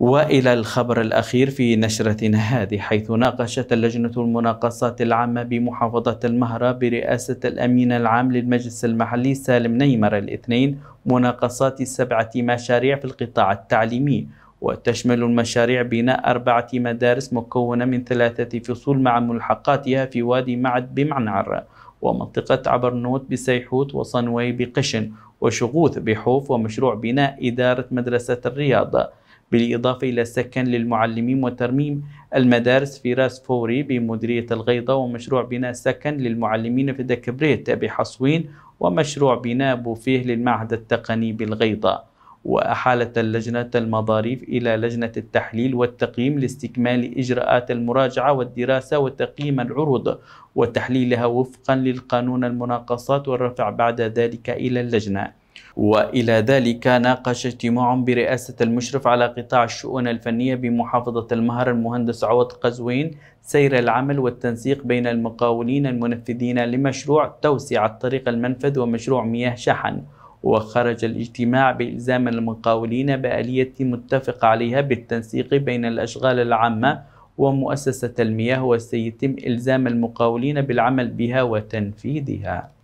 والى الخبر الاخير في نشرتنا هذه حيث ناقشت اللجنه المناقصات العامه بمحافظه المهره برئاسه الامين العام للمجلس المحلي سالم نيمر الاثنين مناقصات سبعه مشاريع في القطاع التعليمي وتشمل المشاريع بناء أربعة مدارس مكونة من ثلاثة فصول مع ملحقاتها في وادي معد بمعنعر ومنطقة عبرنوت بسيحوت وصنوي بقشن وشغوث بحوف ومشروع بناء إدارة مدرسة الرياضة بالإضافة إلى سكن للمعلمين وترميم المدارس في راس فوري بمديرية الغيضة ومشروع بناء سكن للمعلمين في دكبريت بحصوين ومشروع بناء بوفيه للمعهد التقني بالغيضة وأحالت اللجنة المظاريف إلى لجنة التحليل والتقييم لاستكمال إجراءات المراجعة والدراسة وتقييم العروض وتحليلها وفقا للقانون المناقصات والرفع بعد ذلك إلى اللجنة والى ذلك ناقش اجتماع برئاسه المشرف على قطاع الشؤون الفنيه بمحافظه المهر المهندس عوض قزوين سير العمل والتنسيق بين المقاولين المنفذين لمشروع توسعه طريق المنفذ ومشروع مياه شحن وخرج الاجتماع بإلزام المقاولين بآلية متفق عليها بالتنسيق بين الأشغال العامة ومؤسسة المياه وسيتم إلزام المقاولين بالعمل بها وتنفيذها